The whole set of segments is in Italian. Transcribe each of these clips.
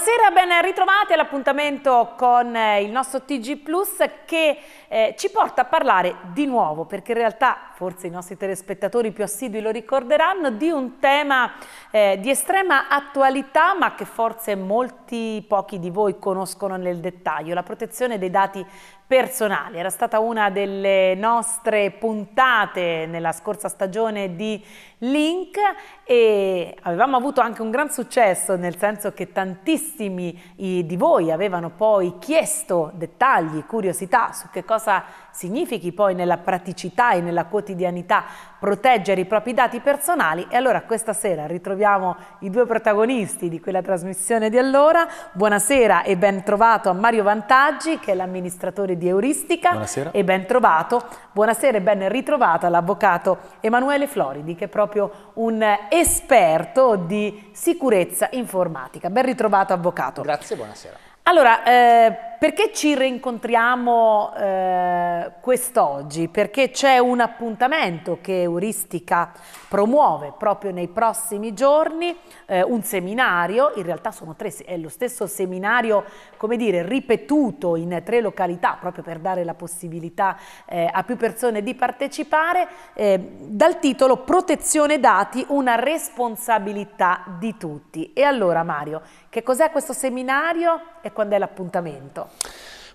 Buonasera, ben ritrovati all'appuntamento con eh, il nostro TG Plus che eh, ci porta a parlare di nuovo, perché in realtà forse i nostri telespettatori più assidui lo ricorderanno, di un tema eh, di estrema attualità ma che forse molti pochi di voi conoscono nel dettaglio, la protezione dei dati personali. Era stata una delle nostre puntate nella scorsa stagione di Link e avevamo avuto anche un gran successo nel senso che tantissimi di voi avevano poi chiesto dettagli, curiosità su che cosa significhi poi nella praticità e nella quotidianità proteggere i propri dati personali e allora questa sera ritroviamo i due protagonisti di quella trasmissione di allora. Buonasera e ben trovato a Mario Vantaggi che è l'amministratore di Euristica Buonasera. e ben trovato. Buonasera e ben ritrovato all'avvocato Emanuele Floridi che è proprio un esperto di sicurezza informatica. Ben ritrovato avvocato. Grazie, buonasera. Allora, eh, perché ci rincontriamo eh, quest'oggi? Perché c'è un appuntamento che Euristica promuove proprio nei prossimi giorni, eh, un seminario, in realtà sono tre, è lo stesso seminario, come dire, ripetuto in tre località, proprio per dare la possibilità eh, a più persone di partecipare, eh, dal titolo Protezione dati, una responsabilità di tutti. E allora Mario, che cos'è questo seminario e quando è l'appuntamento?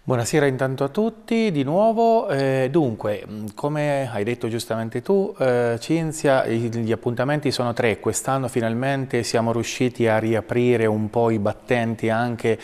Buonasera intanto a tutti di nuovo. Eh, dunque, come hai detto giustamente tu, eh, Cinzia, gli appuntamenti sono tre. Quest'anno finalmente siamo riusciti a riaprire un po' i battenti anche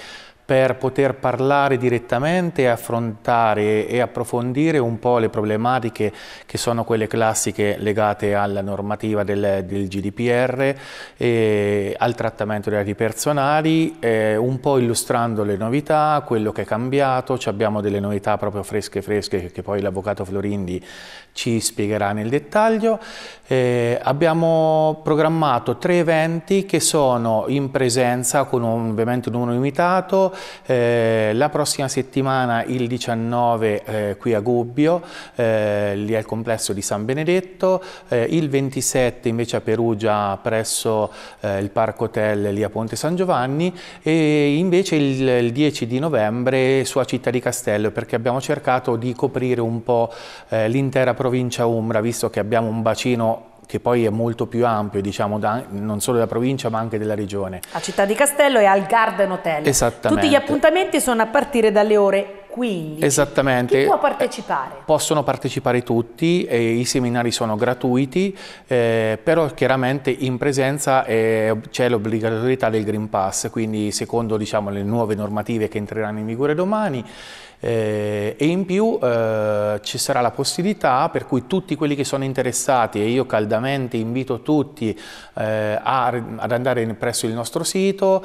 per poter parlare direttamente e affrontare e approfondire un po' le problematiche che sono quelle classiche legate alla normativa del, del GDPR, e al trattamento dei dati personali, eh, un po' illustrando le novità, quello che è cambiato, Ci abbiamo delle novità proprio fresche fresche che poi l'avvocato Florindi ci spiegherà nel dettaglio. Eh, abbiamo programmato tre eventi che sono in presenza con un, ovviamente un numero limitato, eh, la prossima settimana il 19 eh, qui a Gubbio, eh, lì al complesso di San Benedetto, eh, il 27 invece a Perugia presso eh, il Parco Hotel lì a Ponte San Giovanni e invece il, il 10 di novembre su a Città di Castello perché abbiamo cercato di coprire un po' eh, l'intera provincia Umbra visto che abbiamo un bacino che poi è molto più ampio, diciamo, da, non solo della provincia ma anche della regione. A Città di Castello e al Garden Hotel. Esattamente. Tutti gli appuntamenti sono a partire dalle ore 15. Esattamente. Chi può partecipare? Eh, possono partecipare tutti, i seminari sono gratuiti, eh, però chiaramente in presenza eh, c'è l'obbligatorietà del Green Pass, quindi secondo diciamo, le nuove normative che entreranno in vigore domani, eh, e in più eh, ci sarà la possibilità per cui tutti quelli che sono interessati e io caldamente invito tutti eh, ad andare presso il nostro sito,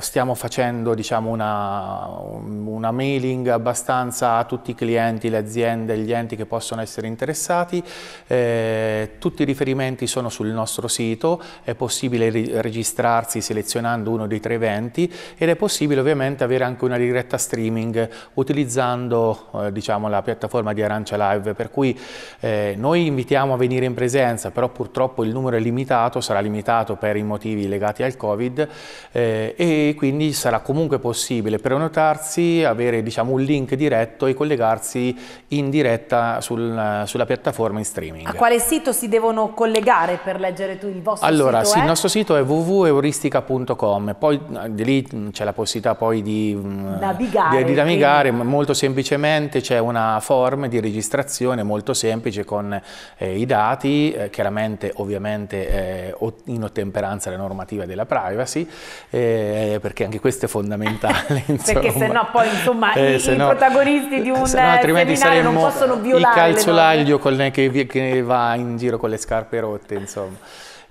stiamo facendo diciamo, una, una mailing abbastanza a tutti i clienti, le aziende, gli enti che possono essere interessati, tutti i riferimenti sono sul nostro sito, è possibile registrarsi selezionando uno dei tre eventi ed è possibile ovviamente avere anche una diretta streaming utilizzando eh, diciamo, la piattaforma di Arancia Live, per cui eh, noi invitiamo a venire in presenza, però purtroppo il numero è limitato, sarà limitato per i motivi legati al Covid eh, e quindi sarà comunque possibile prenotarsi, avere diciamo, un link diretto e collegarsi in diretta sul, sulla piattaforma in streaming. A quale sito si devono collegare per leggere tu il vostro allora, sito? Allora, sì, il eh? nostro sito è www.euristica.com, poi di lì c'è la possibilità poi di navigare, di, di, Amigare molto semplicemente c'è una form di registrazione molto semplice con eh, i dati, eh, chiaramente ovviamente eh, in ottemperanza alla normativa della privacy, eh, perché anche questo è fondamentale. perché se no poi insomma eh, i, i protagonisti di un seminario non possono violare. Il calzolaglio che, che va in giro con le scarpe rotte insomma.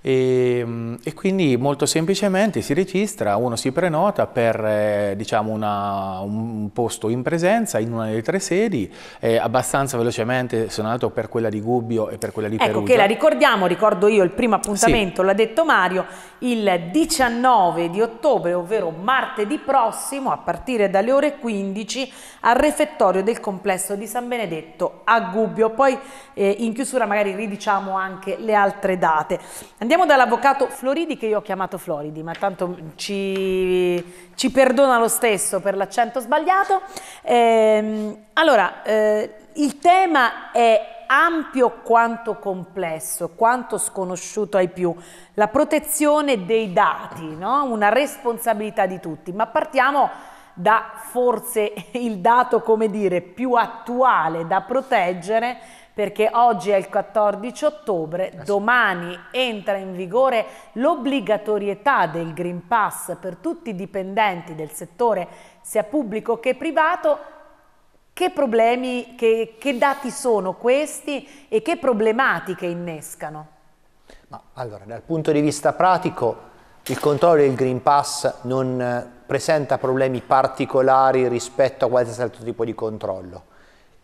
E, ehm, e, quindi molto semplicemente si registra, uno si prenota per eh, diciamo una, un posto in presenza in una delle tre sedi, eh, abbastanza velocemente sono andato per quella di Gubbio e per quella di ecco Perugia. Ecco che la ricordiamo, ricordo io il primo appuntamento, sì. l'ha detto Mario, il 19 di ottobre, ovvero martedì prossimo a partire dalle ore 15 al refettorio del complesso di San Benedetto a Gubbio. Poi eh, in chiusura magari ridiciamo anche le altre date. Andiamo Andiamo dall'avvocato Floridi, che io ho chiamato Floridi, ma tanto ci, ci perdona lo stesso per l'accento sbagliato. Eh, allora, eh, il tema è ampio quanto complesso, quanto sconosciuto ai più, la protezione dei dati, no? una responsabilità di tutti, ma partiamo da forse il dato, come dire, più attuale da proteggere, perché oggi è il 14 ottobre, eh sì. domani entra in vigore l'obbligatorietà del Green Pass per tutti i dipendenti del settore, sia pubblico che privato, che problemi, che, che, dati sono questi e che problematiche innescano? Ma, allora, dal punto di vista pratico, il controllo del Green Pass non presenta problemi particolari rispetto a qualsiasi altro tipo di controllo.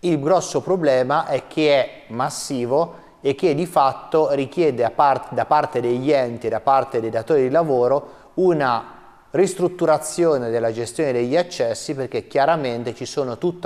Il grosso problema è che è massivo e che di fatto richiede parte, da parte degli enti, da parte dei datori di lavoro, una ristrutturazione della gestione degli accessi perché chiaramente ci sono tutta